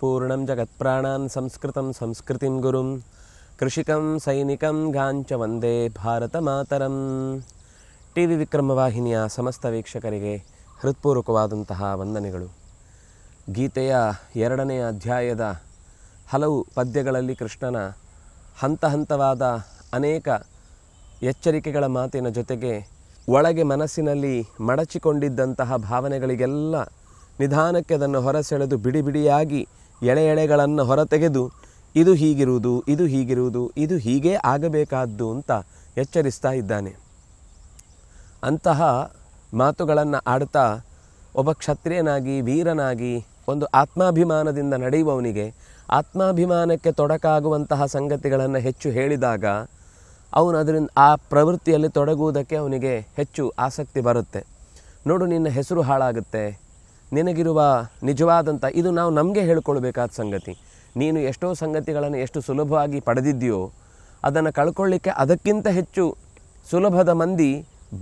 ಪೂರ್ಣಂ ಜಗತ್ಪ್ರಾಣಾನ್ ಸಂಸ್ಕೃತಂ ಸಂಸ್ಕೃತಿಂ ಗುರುಂ ಕೃಷಿಕಂ ಸೈನಿಕಂ ಗಾಂಚ ವಂದೇ ಭಾರತ ಮಾತರಂ T V ವಿಕ್ರಮವಾಹಿನಿಯ ಸಮಸ್ತ ವೀಕ್ಷಕರಿಗೆ ಹೃತ್ಪೂರ್ವಕವಾದಂತಹ ವಂದನೆಗಳು ಗೀತೆಯ ಎರಡನೆಯ ಅಧ್ಯಾಯದ ಹಲವು ಪದ್ಯಗಳಲ್ಲಿ ಕೃಷ್ಣನ ಹಂತ ಹಂತವಾದ ಅನೇಕ ಎಚ್ಚರಿಕೆಗಳ ಮಾತಿನ ಜೊತೆಗೆ ಒಳಗೆ ಮನಸ್ಸಿನಲ್ಲಿ ಮಡಚಿಕೊಂಡಿದ್ದಂತಹ ಭಾವನೆಗಳಿಗೆಲ್ಲ ನಿಧಾನಕ್ಕೆ ಅದನ್ನು ಹೊರಸೆಳೆದು ಬಿಡಿ ಬಿಡಿಯಾಗಿ ಎಳೆ ಎಳೆಗಳನ್ನು ಹೊರತೆಗೆದು ಇದು ಹೀಗಿರುವುದು ಇದು ಹೀಗಿರುವುದು ಇದು ಹೀಗೇ ಆಗಬೇಕಾದ್ದು ಅಂತ ಎಚ್ಚರಿಸ್ತಾ ಇದ್ದಾನೆ ಅಂತಹ ಮಾತುಗಳನ್ನು ಆಡ್ತಾ ಒಬ್ಬ ಕ್ಷತ್ರಿಯನಾಗಿ ವೀರನಾಗಿ ಒಂದು ಆತ್ಮಾಭಿಮಾನದಿಂದ ನಡೆಯುವವನಿಗೆ ಆತ್ಮಾಭಿಮಾನಕ್ಕೆ ತೊಡಕಾಗುವಂತಹ ಸಂಗತಿಗಳನ್ನು ಹೆಚ್ಚು ಹೇಳಿದಾಗ ಅವನು ಅದರಿಂದ ಆ ಪ್ರವೃತ್ತಿಯಲ್ಲಿ ತೊಡಗುವುದಕ್ಕೆ ಅವನಿಗೆ ಹೆಚ್ಚು ಆಸಕ್ತಿ ಬರುತ್ತೆ ನೋಡು ನಿನ್ನ ಹೆಸರು ಹಾಳಾಗುತ್ತೆ ನಿನಗಿರುವ ನಿಜವಾದಂಥ ಇದು ನಾವು ನಮಗೆ ಹೇಳ್ಕೊಳ್ಬೇಕಾದ ಸಂಗತಿ ನೀನು ಎಷ್ಟೋ ಸಂಗತಿಗಳನ್ನು ಎಷ್ಟು ಸುಲಭವಾಗಿ ಪಡೆದಿದ್ದೀಯೋ ಅದನ್ನು ಕಳ್ಕೊಳ್ಳಿಕ್ಕೆ ಅದಕ್ಕಿಂತ ಹೆಚ್ಚು ಸುಲಭದ ಮಂದಿ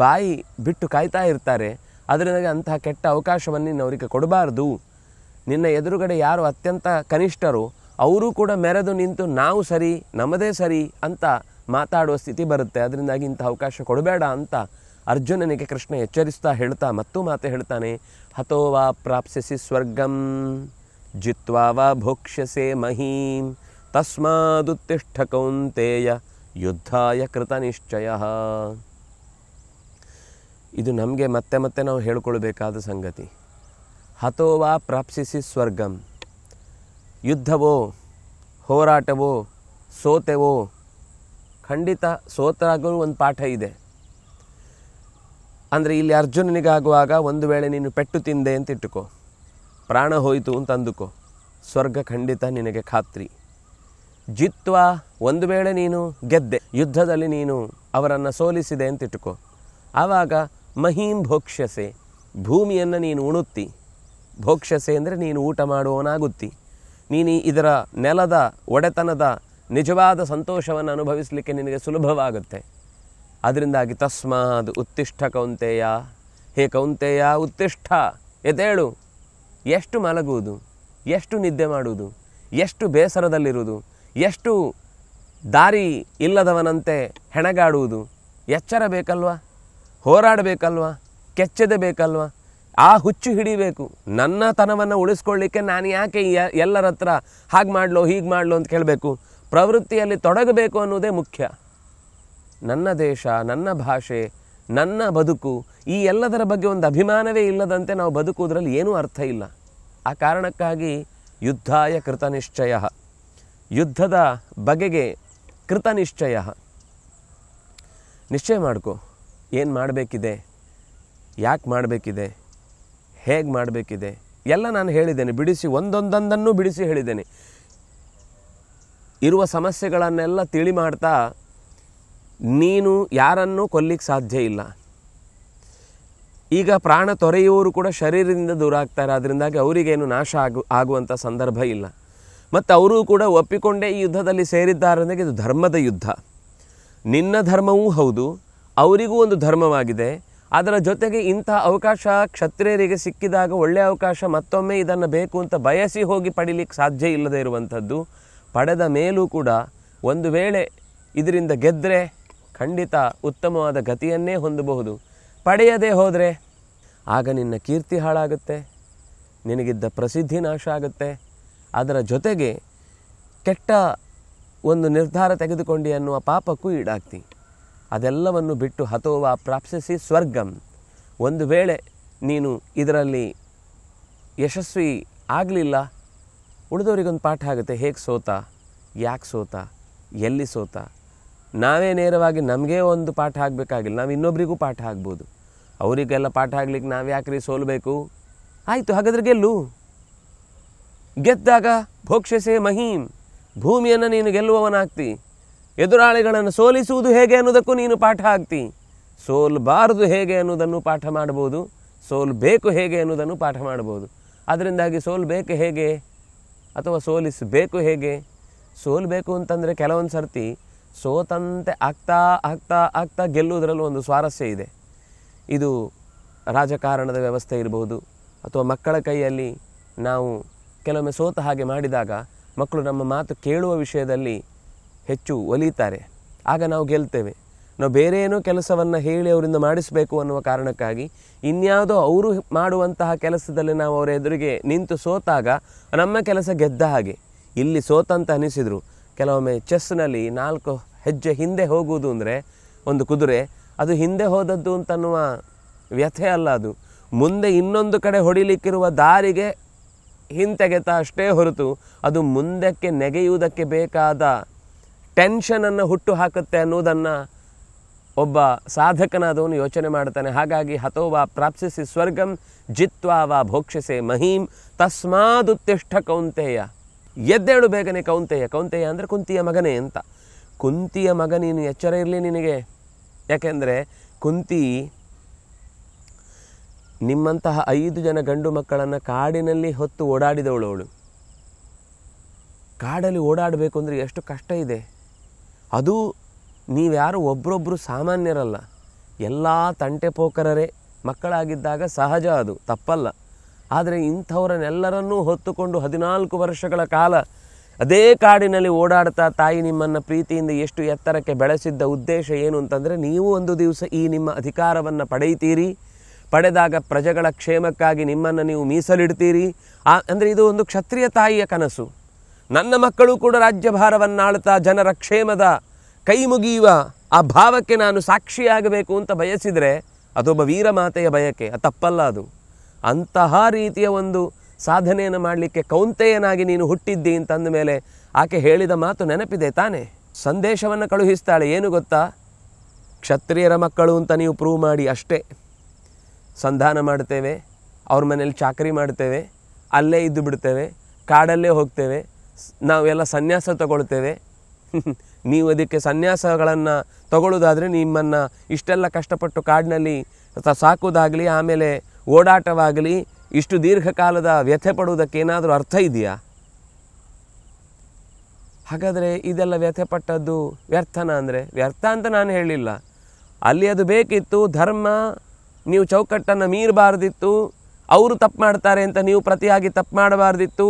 ಬಾಯಿ ಬಿಟ್ಟು ಕಾಯ್ತಾ ಇರ್ತಾರೆ ಅದರಿಂದಾಗಿ ಅಂತಹ ಕೆಟ್ಟ ಅವಕಾಶವನ್ನು ನೀನು ಅವರಿಗೆ ಕೊಡಬಾರ್ದು ನಿನ್ನ ಎದುರುಗಡೆ ಯಾರು ಅತ್ಯಂತ ಕನಿಷ್ಠರು ಅವರು ಕೂಡ ಮೆರೆದು ನಿಂತು ನಾವು ಸರಿ ನಮ್ಮದೇ ಸರಿ ಅಂತ ಮಾತಾಡುವ ಸ್ಥಿತಿ ಬರುತ್ತೆ ಅದರಿಂದಾಗಿ ಇಂಥ ಅವಕಾಶ ಕೊಡಬೇಡ ಅಂತ ಅರ್ಜುನನಿಗೆ ಕೃಷ್ಣ ಎಚ್ಚರಿಸ್ತಾ ಹೇಳ್ತಾ ಮತ್ತು ಮಾತೆ ಹೇಳ್ತಾನೆ ಹತೋವಾ ಪ್ರಾಪ್ಸಿಸಿ ಪ್ರಾಪ್ಸ್ಯಸಿ ಸ್ವರ್ಗಂ ಜಿತ್ವಾ ವಾ ಭೋಕ್ಷ್ಯಸೆ ಮಹೀಂ ತಸ್ಮಾದುತ್ತಿಷ್ಠ ಕೌಂತೆಯ ಯುದ್ಧಾಯ ಕೃತ ನಿಶ್ಚಯ ಇದು ನಮಗೆ ಮತ್ತೆ ಮತ್ತೆ ನಾವು ಹೇಳ್ಕೊಳ್ಬೇಕಾದ ಸಂಗತಿ ಹತೋವಾ ಪ್ರಾಪ್ಸಿಸಿ ಸ್ವರ್ಗಂ ಯುದ್ಧವೋ ಹೋರಾಟವೋ ಸೋತೆವೋ ಖಂಡಿತ ಸೋತಾಗಲೂ ಒಂದು ಪಾಠ ಇದೆ ಅಂದರೆ ಇಲ್ಲಿ ಅರ್ಜುನನಿಗಾಗುವಾಗ ಒಂದು ವೇಳೆ ನೀನು ಪೆಟ್ಟು ತಿಂದೆ ಅಂತ ಇಟ್ಟುಕೋ ಪ್ರಾಣ ಹೋಯಿತು ಅಂತ ಅಂದುಕೋ ಸ್ವರ್ಗ ಖಂಡಿತ ನಿನಗೆ ಖಾತ್ರಿ ಜಿತ್ವ ಒಂದು ವೇಳೆ ನೀನು ಗೆದ್ದೆ ಯುದ್ಧದಲ್ಲಿ ನೀನು ಅವರನ್ನು ಸೋಲಿಸಿದೆ ಅಂತ ಇಟ್ಟುಕೋ ಆವಾಗ ಮಹೀಂ ಭೋಕ್ಷಸೆ ಭೂಮಿಯನ್ನು ನೀನು ಉಣುತ್ತಿ ಭೋಕ್ಷಸೆ ಅಂದರೆ ನೀನು ಊಟ ಮಾಡುವವನಾಗುತ್ತಿ ನೀನು ಇದರ ನೆಲದ ಒಡೆತನದ ನಿಜವಾದ ಸಂತೋಷವನ್ನು ಅನುಭವಿಸಲಿಕ್ಕೆ ನಿನಗೆ ಸುಲಭವಾಗುತ್ತೆ ಅದರಿಂದಾಗಿ ತಸ್ಮಾದ್ ಉತ್ತಿಷ್ಠ ಕೌಂತೆಯ ಹೇ ಕೌಂತೆಯ ಉತ್ತಿಷ್ಠ ಎದ್ದೇಳು ಎಷ್ಟು ಮಲಗುವುದು ಎಷ್ಟು ನಿದ್ದೆ ಮಾಡುವುದು ಎಷ್ಟು ಬೇಸರದಲ್ಲಿರುವುದು ಎಷ್ಟು ದಾರಿ ಇಲ್ಲದವನಂತೆ ಹೆಣಗಾಡುವುದು ಎಚ್ಚರ ಬೇಕಲ್ವಾ ಹೋರಾಡಬೇಕಲ್ವಾ ಕೆಚ್ಚದೆ ಬೇಕಲ್ವಾ ಆ ಹುಚ್ಚು ಹಿಡಿಬೇಕು ನನ್ನ ಉಳಿಸ್ಕೊಳ್ಳಿಕ್ಕೆ ನಾನು ಯಾಕೆ ಎಲ್ಲರ ಹತ್ರ ಹಾಗೆ ಮಾಡಲೋ ಹೀಗೆ ಮಾಡಲೋ ಅಂತ ಕೇಳಬೇಕು ಪ್ರವೃತ್ತಿಯಲ್ಲಿ ತೊಡಗಬೇಕು ಅನ್ನೋದೇ ಮುಖ್ಯ ನನ್ನ ದೇಶ ನನ್ನ ಭಾಷೆ ನನ್ನ ಬದುಕು ಈ ಎಲ್ಲದರ ಬಗ್ಗೆ ಒಂದು ಅಭಿಮಾನವೇ ಇಲ್ಲದಂತೆ ನಾವು ಬದುಕುವುದರಲ್ಲಿ ಏನೂ ಅರ್ಥ ಇಲ್ಲ ಆ ಕಾರಣಕ್ಕಾಗಿ ಯುದ್ಧಾಯ ನಿಶ್ಚಯ ಯುದ್ಧದ ಬಗೆಗೆ ಕೃತನಿಶ್ಚಯ ನಿಶ್ಚಯ ಮಾಡ್ಕೊ ಏನು ಮಾಡಬೇಕಿದೆ ಯಾಕೆ ಮಾಡಬೇಕಿದೆ ಹೇಗೆ ಮಾಡಬೇಕಿದೆ ಎಲ್ಲ ನಾನು ಹೇಳಿದ್ದೇನೆ ಬಿಡಿಸಿ ಒಂದೊಂದೊಂದನ್ನು ಬಿಡಿಸಿ ಹೇಳಿದ್ದೇನೆ ಇರುವ ಸಮಸ್ಯೆಗಳನ್ನೆಲ್ಲ ತಿಳಿ ಮಾಡ್ತಾ ನೀನು ಯಾರನ್ನೂ ಕೊಲ್ಲಿಕ್ಕೆ ಸಾಧ್ಯ ಇಲ್ಲ ಈಗ ಪ್ರಾಣ ತೊರೆಯುವವರು ಕೂಡ ಶರೀರದಿಂದ ದೂರ ಆಗ್ತಾರೆ ಅದರಿಂದಾಗಿ ಅವರಿಗೇನು ನಾಶ ಆಗು ಆಗುವಂಥ ಸಂದರ್ಭ ಇಲ್ಲ ಮತ್ತು ಅವರೂ ಕೂಡ ಒಪ್ಪಿಕೊಂಡೇ ಈ ಯುದ್ಧದಲ್ಲಿ ಸೇರಿದ್ದಾರೆಂದರೆ ಇದು ಧರ್ಮದ ಯುದ್ಧ ನಿನ್ನ ಧರ್ಮವೂ ಹೌದು ಅವರಿಗೂ ಒಂದು ಧರ್ಮವಾಗಿದೆ ಅದರ ಜೊತೆಗೆ ಇಂಥ ಅವಕಾಶ ಕ್ಷತ್ರಿಯರಿಗೆ ಸಿಕ್ಕಿದಾಗ ಒಳ್ಳೆಯ ಅವಕಾಶ ಮತ್ತೊಮ್ಮೆ ಇದನ್ನು ಬೇಕು ಅಂತ ಬಯಸಿ ಹೋಗಿ ಪಡಿಲಿಕ್ಕೆ ಸಾಧ್ಯ ಇಲ್ಲದೆ ಇರುವಂಥದ್ದು ಪಡೆದ ಮೇಲೂ ಕೂಡ ಒಂದು ವೇಳೆ ಇದರಿಂದ ಗೆದ್ದರೆ ಖಂಡಿತ ಉತ್ತಮವಾದ ಗತಿಯನ್ನೇ ಹೊಂದಬಹುದು ಪಡೆಯದೇ ಹೋದರೆ ಆಗ ನಿನ್ನ ಕೀರ್ತಿ ಹಾಳಾಗುತ್ತೆ ನಿನಗಿದ್ದ ಪ್ರಸಿದ್ಧಿ ನಾಶ ಆಗುತ್ತೆ ಅದರ ಜೊತೆಗೆ ಕೆಟ್ಟ ಒಂದು ನಿರ್ಧಾರ ತೆಗೆದುಕೊಂಡು ಅನ್ನುವ ಪಾಪಕ್ಕೂ ಈಡಾಗ್ತಿ ಅದೆಲ್ಲವನ್ನು ಬಿಟ್ಟು ಹತೋವ ಪ್ರಾಪ್ಸಿಸಿ ಸ್ವರ್ಗಂ ಒಂದು ವೇಳೆ ನೀನು ಇದರಲ್ಲಿ ಯಶಸ್ವಿ ಆಗಲಿಲ್ಲ ಉಳಿದವರಿಗೊಂದು ಪಾಠ ಆಗುತ್ತೆ ಹೇಗೆ ಸೋತ ಯಾಕೆ ಸೋತ ಎಲ್ಲಿ ಸೋತ ನಾವೇ ನೇರವಾಗಿ ನಮಗೇ ಒಂದು ಪಾಠ ಆಗಬೇಕಾಗಿಲ್ಲ ನಾವು ಇನ್ನೊಬ್ರಿಗೂ ಪಾಠ ಆಗ್ಬೋದು ಅವರಿಗೆಲ್ಲ ಪಾಠ ಆಗ್ಲಿಕ್ಕೆ ನಾವು ಯಾಕ್ರಿ ಸೋಲಬೇಕು ಆಯಿತು ಹಾಗಾದ್ರೆ ಗೆಲ್ಲು ಗೆದ್ದಾಗ ಭೋಕ್ಷಸೆ ಮಹೀಂ ಭೂಮಿಯನ್ನು ನೀನು ಗೆಲ್ಲುವವನಾಗ್ತಿ ಎದುರಾಳಿಗಳನ್ನು ಸೋಲಿಸುವುದು ಹೇಗೆ ಅನ್ನೋದಕ್ಕೂ ನೀನು ಪಾಠ ಆಗ್ತಿ ಸೋಲ್ಬಾರದು ಹೇಗೆ ಅನ್ನೋದನ್ನು ಪಾಠ ಮಾಡ್ಬೋದು ಸೋಲ್ಬೇಕು ಹೇಗೆ ಅನ್ನೋದನ್ನು ಪಾಠ ಮಾಡ್ಬೋದು ಅದರಿಂದಾಗಿ ಸೋಲ್ಬೇಕು ಹೇಗೆ ಅಥವಾ ಸೋಲಿಸಬೇಕು ಹೇಗೆ ಸೋಲ್ಬೇಕು ಅಂತಂದರೆ ಕೆಲವೊಂದು ಸರ್ತಿ ಸೋತಂತೆ ಆಗ್ತಾ ಆಗ್ತಾ ಆಗ್ತಾ ಗೆಲ್ಲುವುದರಲ್ಲೂ ಒಂದು ಸ್ವಾರಸ್ಯ ಇದೆ ಇದು ರಾಜಕಾರಣದ ವ್ಯವಸ್ಥೆ ಇರಬಹುದು ಅಥವಾ ಮಕ್ಕಳ ಕೈಯಲ್ಲಿ ನಾವು ಕೆಲವೊಮ್ಮೆ ಸೋತ ಹಾಗೆ ಮಾಡಿದಾಗ ಮಕ್ಕಳು ನಮ್ಮ ಮಾತು ಕೇಳುವ ವಿಷಯದಲ್ಲಿ ಹೆಚ್ಚು ಒಲಿತಾರೆ ಆಗ ನಾವು ಗೆಲ್ತೇವೆ ನಾವು ಬೇರೆ ಏನೋ ಕೆಲಸವನ್ನು ಹೇಳಿ ಅವರಿಂದ ಮಾಡಿಸಬೇಕು ಅನ್ನುವ ಕಾರಣಕ್ಕಾಗಿ ಇನ್ಯಾವುದೋ ಅವರು ಮಾಡುವಂತಹ ಕೆಲಸದಲ್ಲಿ ನಾವು ಅವರ ಎದುರಿಗೆ ನಿಂತು ಸೋತಾಗ ನಮ್ಮ ಕೆಲಸ ಗೆದ್ದ ಹಾಗೆ ಇಲ್ಲಿ ಸೋತಂತ ಅನಿಸಿದರು ಕೆಲವೊಮ್ಮೆ ಚೆಸ್ನಲ್ಲಿ ನಾಲ್ಕು ಹೆಜ್ಜೆ ಹಿಂದೆ ಹೋಗುವುದು ಅಂದರೆ ಒಂದು ಕುದುರೆ ಅದು ಹಿಂದೆ ಹೋದದ್ದು ಅಂತನ್ನುವ ವ್ಯಥೆ ಅಲ್ಲ ಅದು ಮುಂದೆ ಇನ್ನೊಂದು ಕಡೆ ಹೊಡಿಲಿಕ್ಕಿರುವ ದಾರಿಗೆ ಹಿಂತೆಗೆತ ಅಷ್ಟೇ ಹೊರತು ಅದು ಮುಂದಕ್ಕೆ ನೆಗೆಯುವುದಕ್ಕೆ ಬೇಕಾದ ಟೆನ್ಷನನ್ನು ಹುಟ್ಟು ಹಾಕುತ್ತೆ ಅನ್ನುವುದನ್ನು ಒಬ್ಬ ಸಾಧಕನಾದವನು ಯೋಚನೆ ಮಾಡ್ತಾನೆ ಹಾಗಾಗಿ ಹತೋವಾ ಪ್ರಾಪ್ಸಿಸಿ ಸ್ವರ್ಗಂ ಜಿತ್ವಾ ವಾ ಭೋಕ್ಷಸೆ ಮಹೀಂ ತಸ್ಮಾದುತ್ತಿಷ್ಠ ಕೌಂತೆಯ ಎದ್ದೇಳು ಬೇಗನೆ ಕೌಂತೆಯ ಕೌಂತೆಯ ಅಂದರೆ ಕುಂತಿಯ ಮಗನೇ ಅಂತ ಕುಂತಿಯ ಮಗ ನೀನು ಎಚ್ಚರ ಇರಲಿ ನಿನಗೆ ಯಾಕೆಂದರೆ ಕುಂತಿ ನಿಮ್ಮಂತಹ ಐದು ಜನ ಗಂಡು ಮಕ್ಕಳನ್ನು ಕಾಡಿನಲ್ಲಿ ಹೊತ್ತು ಓಡಾಡಿದವಳು ಅವಳು ಕಾಡಲ್ಲಿ ಓಡಾಡಬೇಕು ಅಂದರೆ ಎಷ್ಟು ಕಷ್ಟ ಇದೆ ಅದು ನೀವ್ಯಾರು ಒಬ್ಬರೊಬ್ಬರು ಸಾಮಾನ್ಯರಲ್ಲ ಎಲ್ಲ ತಂಟೆ ಪೋಕರರೇ ಮಕ್ಕಳಾಗಿದ್ದಾಗ ಸಹಜ ಅದು ತಪ್ಪಲ್ಲ ಆದರೆ ಇಂಥವರನ್ನೆಲ್ಲರನ್ನೂ ಹೊತ್ತುಕೊಂಡು ಹದಿನಾಲ್ಕು ವರ್ಷಗಳ ಕಾಲ ಅದೇ ಕಾಡಿನಲ್ಲಿ ಓಡಾಡ್ತಾ ತಾಯಿ ನಿಮ್ಮನ್ನು ಪ್ರೀತಿಯಿಂದ ಎಷ್ಟು ಎತ್ತರಕ್ಕೆ ಬೆಳೆಸಿದ್ದ ಉದ್ದೇಶ ಏನು ಅಂತಂದರೆ ನೀವು ಒಂದು ದಿವಸ ಈ ನಿಮ್ಮ ಅಧಿಕಾರವನ್ನು ಪಡೆಯುತ್ತೀರಿ ಪಡೆದಾಗ ಪ್ರಜೆಗಳ ಕ್ಷೇಮಕ್ಕಾಗಿ ನಿಮ್ಮನ್ನು ನೀವು ಮೀಸಲಿಡ್ತೀರಿ ಆ ಅಂದರೆ ಇದು ಒಂದು ಕ್ಷತ್ರಿಯ ತಾಯಿಯ ಕನಸು ನನ್ನ ಮಕ್ಕಳು ಕೂಡ ರಾಜ್ಯಭಾರವನ್ನಾಳ್ತಾ ಜನರ ಕ್ಷೇಮದ ಕೈ ಮುಗಿಯುವ ಆ ಭಾವಕ್ಕೆ ನಾನು ಸಾಕ್ಷಿಯಾಗಬೇಕು ಅಂತ ಬಯಸಿದರೆ ಅದೊಬ್ಬ ವೀರಮಾತೆಯ ಬಯಕೆ ತಪ್ಪಲ್ಲ ಅದು ಅಂತಹ ರೀತಿಯ ಒಂದು ಸಾಧನೆಯನ್ನು ಮಾಡಲಿಕ್ಕೆ ಕೌಂತೆಯನಾಗಿ ನೀನು ಹುಟ್ಟಿದ್ದಿ ಅಂತಂದ ಮೇಲೆ ಆಕೆ ಹೇಳಿದ ಮಾತು ನೆನಪಿದೆ ತಾನೆ ಸಂದೇಶವನ್ನು ಕಳುಹಿಸ್ತಾಳೆ ಏನು ಗೊತ್ತಾ ಕ್ಷತ್ರಿಯರ ಮಕ್ಕಳು ಅಂತ ನೀವು ಪ್ರೂವ್ ಮಾಡಿ ಅಷ್ಟೇ ಸಂಧಾನ ಮಾಡ್ತೇವೆ ಅವ್ರ ಮನೇಲಿ ಚಾಕರಿ ಮಾಡ್ತೇವೆ ಅಲ್ಲೇ ಇದ್ದು ಬಿಡ್ತೇವೆ ಕಾಡಲ್ಲೇ ಹೋಗ್ತೇವೆ ನಾವೆಲ್ಲ ಸನ್ಯಾಸ ತಗೊಳ್ತೇವೆ ನೀವು ಅದಕ್ಕೆ ಸನ್ಯಾಸಗಳನ್ನು ತಗೊಳ್ಳೋದಾದರೆ ನಿಮ್ಮನ್ನು ಇಷ್ಟೆಲ್ಲ ಕಷ್ಟಪಟ್ಟು ಕಾಡಿನಲ್ಲಿ ಸಾಕೋದಾಗಲಿ ಆಮೇಲೆ ಓಡಾಟವಾಗಲಿ ಇಷ್ಟು ದೀರ್ಘಕಾಲದ ವ್ಯಥೆ ಪಡುವುದಕ್ಕೆ ಏನಾದರೂ ಅರ್ಥ ಇದೆಯಾ ಹಾಗಾದರೆ ಇದೆಲ್ಲ ವ್ಯಥೆ ಪಟ್ಟದ್ದು ವ್ಯರ್ಥನ ಅಂದರೆ ವ್ಯರ್ಥ ಅಂತ ನಾನು ಹೇಳಿಲ್ಲ ಅಲ್ಲಿ ಅದು ಬೇಕಿತ್ತು ಧರ್ಮ ನೀವು ಚೌಕಟ್ಟನ್ನು ಮೀರಬಾರ್ದಿತ್ತು ಅವರು ತಪ್ಪು ಮಾಡ್ತಾರೆ ಅಂತ ನೀವು ಪ್ರತಿಯಾಗಿ ತಪ್ಪು ಮಾಡಬಾರ್ದಿತ್ತು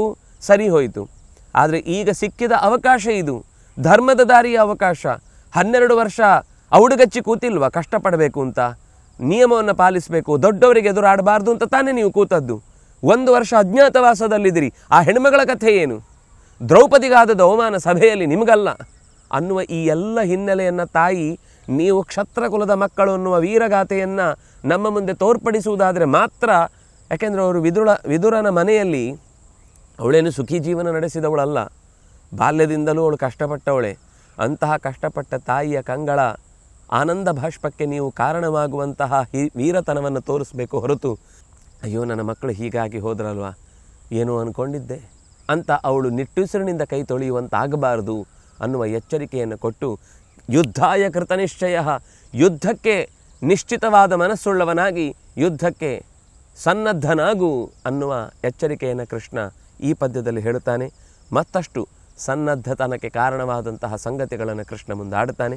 ಸರಿ ಹೋಯಿತು ಆದರೆ ಈಗ ಸಿಕ್ಕಿದ ಅವಕಾಶ ಇದು ಧರ್ಮದ ದಾರಿಯ ಅವಕಾಶ ಹನ್ನೆರಡು ವರ್ಷ ಔಡುಗಚ್ಚಿ ಕೂತಿಲ್ವಾ ಕಷ್ಟಪಡಬೇಕು ಅಂತ ನಿಯಮವನ್ನು ಪಾಲಿಸಬೇಕು ದೊಡ್ಡವರಿಗೆ ಎದುರಾಡಬಾರ್ದು ಅಂತ ತಾನೇ ನೀವು ಕೂತದ್ದು ಒಂದು ವರ್ಷ ಅಜ್ಞಾತವಾಸದಲ್ಲಿದ್ದೀರಿ ಆ ಹೆಣ್ಮಗಳ ಕಥೆ ಏನು ದ್ರೌಪದಿಗಾದದ ಅವಮಾನ ಸಭೆಯಲ್ಲಿ ನಿಮಗಲ್ಲ ಅನ್ನುವ ಈ ಎಲ್ಲ ಹಿನ್ನೆಲೆಯನ್ನು ತಾಯಿ ನೀವು ಕ್ಷತ್ರಕುಲದ ಮಕ್ಕಳು ಅನ್ನುವ ವೀರಗಾಥೆಯನ್ನು ನಮ್ಮ ಮುಂದೆ ತೋರ್ಪಡಿಸುವುದಾದರೆ ಮಾತ್ರ ಯಾಕೆಂದರೆ ಅವರು ವಿದುಳ ವಿದುರನ ಮನೆಯಲ್ಲಿ ಅವಳೇನು ಸುಖಿ ಜೀವನ ನಡೆಸಿದವಳಲ್ಲ ಬಾಲ್ಯದಿಂದಲೂ ಅವಳು ಕಷ್ಟಪಟ್ಟವಳೆ ಅಂತಹ ಕಷ್ಟಪಟ್ಟ ತಾಯಿಯ ಕಂಗಳ ಆನಂದ ಭಾಷ್ಪಕ್ಕೆ ನೀವು ಕಾರಣವಾಗುವಂತಹ ಹಿ ವೀರತನವನ್ನು ತೋರಿಸಬೇಕು ಹೊರತು ಅಯ್ಯೋ ನನ್ನ ಮಕ್ಕಳು ಹೀಗಾಗಿ ಹೋದ್ರಲ್ವಾ ಏನೋ ಅಂದ್ಕೊಂಡಿದ್ದೆ ಅಂತ ಅವಳು ನಿಟ್ಟುಸಿರಿನಿಂದ ಕೈ ತೊಳೆಯುವಂತಾಗಬಾರದು ಅನ್ನುವ ಎಚ್ಚರಿಕೆಯನ್ನು ಕೊಟ್ಟು ಯುದ್ಧಾಯ ಕೃತನಿಶ್ಚಯ ಯುದ್ಧಕ್ಕೆ ನಿಶ್ಚಿತವಾದ ಮನಸ್ಸುಳ್ಳವನಾಗಿ ಯುದ್ಧಕ್ಕೆ ಸನ್ನದ್ಧನಾಗು ಅನ್ನುವ ಎಚ್ಚರಿಕೆಯನ್ನು ಕೃಷ್ಣ ಈ ಪದ್ಯದಲ್ಲಿ ಹೇಳುತ್ತಾನೆ ಮತ್ತಷ್ಟು ಸನ್ನದ್ಧತನಕ್ಕೆ ಕಾರಣವಾದಂತಹ ಸಂಗತಿಗಳನ್ನು ಕೃಷ್ಣ ಮುಂದಾಡುತ್ತಾನೆ